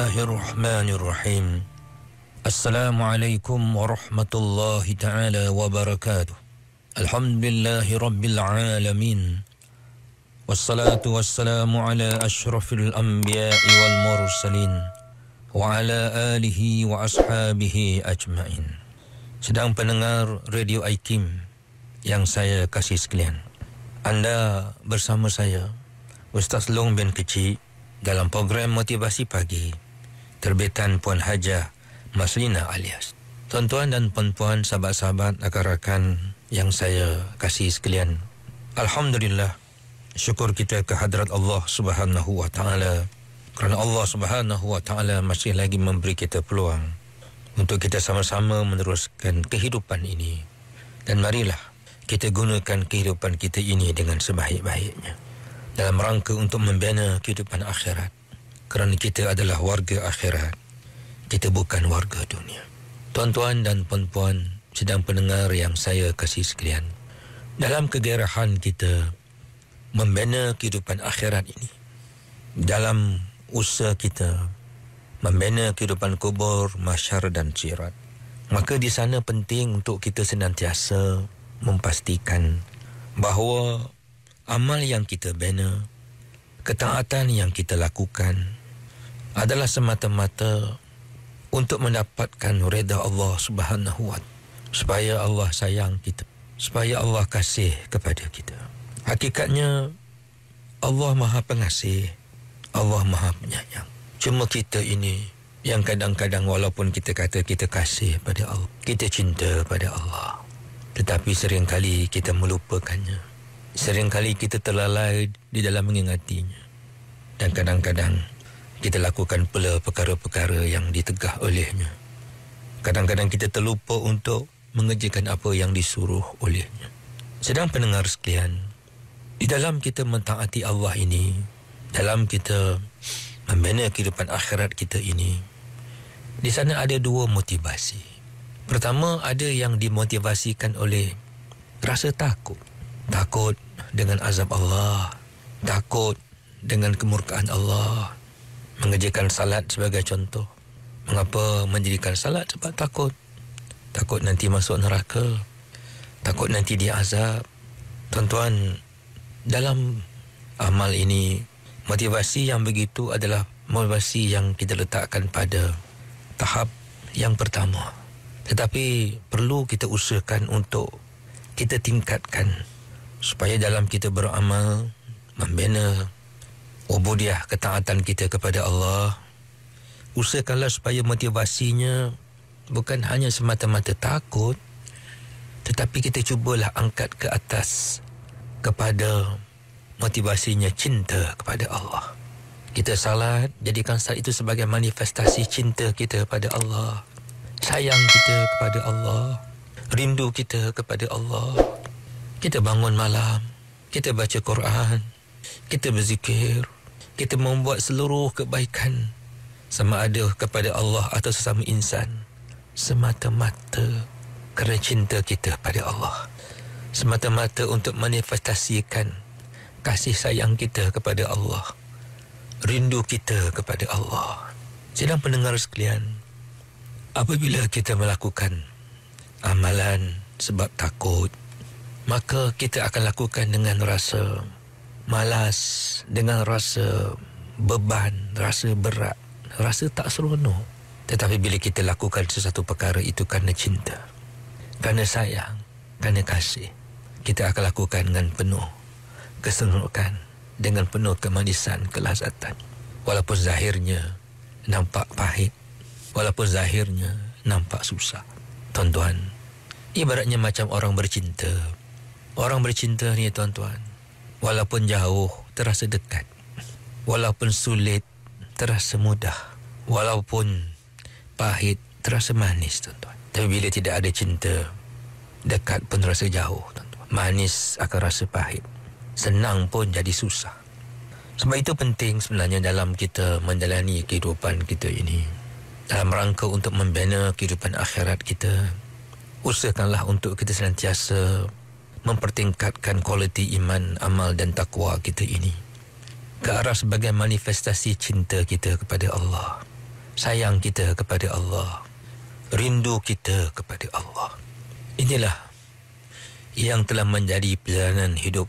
Bismillahirrahmanirrahim. Assalamualaikum warahmatullahi taala wabarakatuh. Alhamdulillahi rabbil alamin. Wassalatu wassalamu ala asyrafil anbiya'i wal mursalin wa ala alihi wa ashabihi ajmain. Sedang pendengar Radio Aikim yang saya kasih sekalian. Anda bersama saya Ustaz Long bin Kecik dalam program motivasi pagi terbitan Puan Haja Maslina alias. Tuan-tuan dan puan-puan, sahabat-sahabat, akar rakan yang saya kasih sekalian. Alhamdulillah, syukur kita ke Hadrat Allah Subhanahu Wa Taala kerana Allah Subhanahu Wa Taala masih lagi memberi kita peluang untuk kita sama-sama meneruskan kehidupan ini. Dan marilah kita gunakan kehidupan kita ini dengan sebaik-baiknya dalam rangka untuk membina kehidupan akhirat kerana kita adalah warga akhirat. Kita bukan warga dunia. Tuan-tuan dan puan-puan sedang pendengar yang saya kasih sekalian. Dalam kegerahan kita membina kehidupan akhirat ini. Dalam usaha kita membina kehidupan kubur, masyar dan cirat. Maka di sana penting untuk kita senantiasa memastikan bahawa amal yang kita bina, ketaatan yang kita lakukan, adalah semata-mata untuk mendapatkan reda Allah Subhanahu wa supaya Allah sayang kita supaya Allah kasih kepada kita hakikatnya Allah Maha Pengasih Allah Maha Penyayang cuma kita ini yang kadang-kadang walaupun kita kata kita kasih pada Allah kita cinta pada Allah tetapi sering kali kita melupakannya sering kali kita terlalai di dalam mengingatinya dan kadang-kadang kita lakukan pula perkara-perkara yang ditegah olehnya. Kadang-kadang kita terlupa untuk mengerjakan apa yang disuruh olehnya. Sedang pendengar sekalian, di dalam kita mentaati Allah ini, dalam kita membina kehidupan akhirat kita ini, di sana ada dua motivasi. Pertama, ada yang dimotivasikan oleh rasa takut. Takut dengan azab Allah. Takut dengan kemurkaan Allah mengerjakan salat sebagai contoh. Mengapa mendirikan salat sebab takut? Takut nanti masuk neraka. Takut nanti diazab. Tuan-tuan, dalam amal ini motivasi yang begitu adalah motivasi yang kita letakkan pada tahap yang pertama. Tetapi perlu kita usahakan untuk kita tingkatkan supaya dalam kita beramal membina Ubudiah ketaatan kita kepada Allah Usahakanlah supaya motivasinya Bukan hanya semata-mata takut Tetapi kita cubalah angkat ke atas Kepada motivasinya cinta kepada Allah Kita salat Jadikan salat itu sebagai manifestasi cinta kita kepada Allah Sayang kita kepada Allah Rindu kita kepada Allah Kita bangun malam Kita baca Quran Kita berzikir kita membuat seluruh kebaikan sama ada kepada Allah atau sesama insan semata-mata kerana cinta kita pada Allah semata-mata untuk manifestasikan kasih sayang kita kepada Allah rindu kita kepada Allah sedang pendengar sekalian apabila kita melakukan amalan sebab takut maka kita akan lakukan dengan rasa malas dengan rasa beban, rasa berat, rasa tak seronok. Tetapi bila kita lakukan sesuatu perkara itu kerana cinta, kerana sayang, kerana kasih, kita akan lakukan dengan penuh keseronokan, dengan penuh kemanisan, kelazatan. Walaupun zahirnya nampak pahit, walaupun zahirnya nampak susah. Tuan-tuan, ibaratnya macam orang bercinta. Orang bercinta ni tuan-tuan, Walaupun jauh, terasa dekat. Walaupun sulit, terasa mudah. Walaupun pahit, terasa manis, tuan-tuan. Tapi bila tidak ada cinta, dekat pun terasa jauh, tuan-tuan. Manis akan rasa pahit. Senang pun jadi susah. Sebab itu penting sebenarnya dalam kita menjalani kehidupan kita ini. Dalam rangka untuk membina kehidupan akhirat kita, usahakanlah untuk kita senantiasa mempertingkatkan kualiti iman, amal dan takwa kita ini ke arah sebagai manifestasi cinta kita kepada Allah sayang kita kepada Allah rindu kita kepada Allah inilah yang telah menjadi perjalanan hidup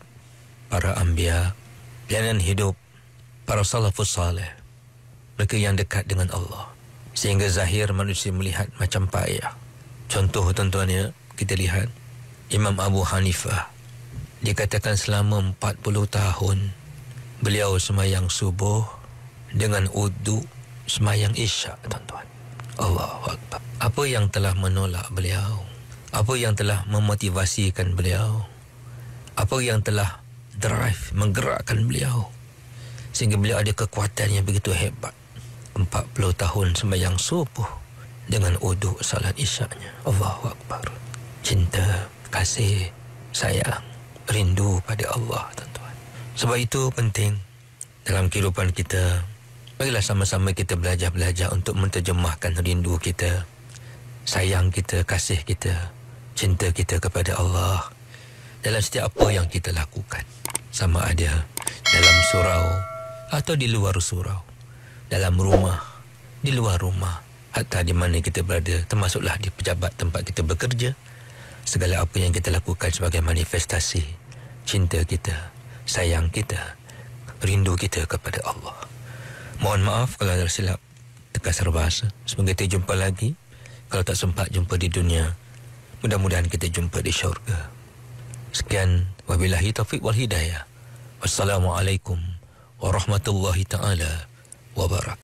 para ambia perjalanan hidup para salafus salih mereka yang dekat dengan Allah sehingga zahir manusia melihat macam payah contoh tuan-tuan ya kita lihat Imam Abu Hanifah. Dikatakan selama 40 tahun, beliau semayang subuh dengan uduk semayang isyak, tuan-tuan. Allah Akbar. Apa yang telah menolak beliau? Apa yang telah memotivasikan beliau? Apa yang telah drive, menggerakkan beliau? Sehingga beliau ada kekuatan yang begitu hebat. 40 tahun semayang subuh dengan uduk salat isyaknya. Allahu Akbar. Cinta kasih sayang rindu pada Allah tuan-tuan sebab itu penting dalam kehidupan kita marilah sama-sama kita belajar-belajar untuk menterjemahkan rindu kita sayang kita kasih kita cinta kita kepada Allah dalam setiap apa yang kita lakukan sama ada dalam surau atau di luar surau dalam rumah di luar rumah hatta di mana kita berada termasuklah di pejabat tempat kita bekerja segala apa yang kita lakukan sebagai manifestasi cinta kita, sayang kita, rindu kita kepada Allah. Mohon maaf kalau ada silap terkasar bahasa. Semoga kita jumpa lagi. Kalau tak sempat jumpa di dunia, mudah-mudahan kita jumpa di syurga. Sekian, wabillahi taufiq wal hidayah. Wassalamualaikum warahmatullahi taala wabarakatuh.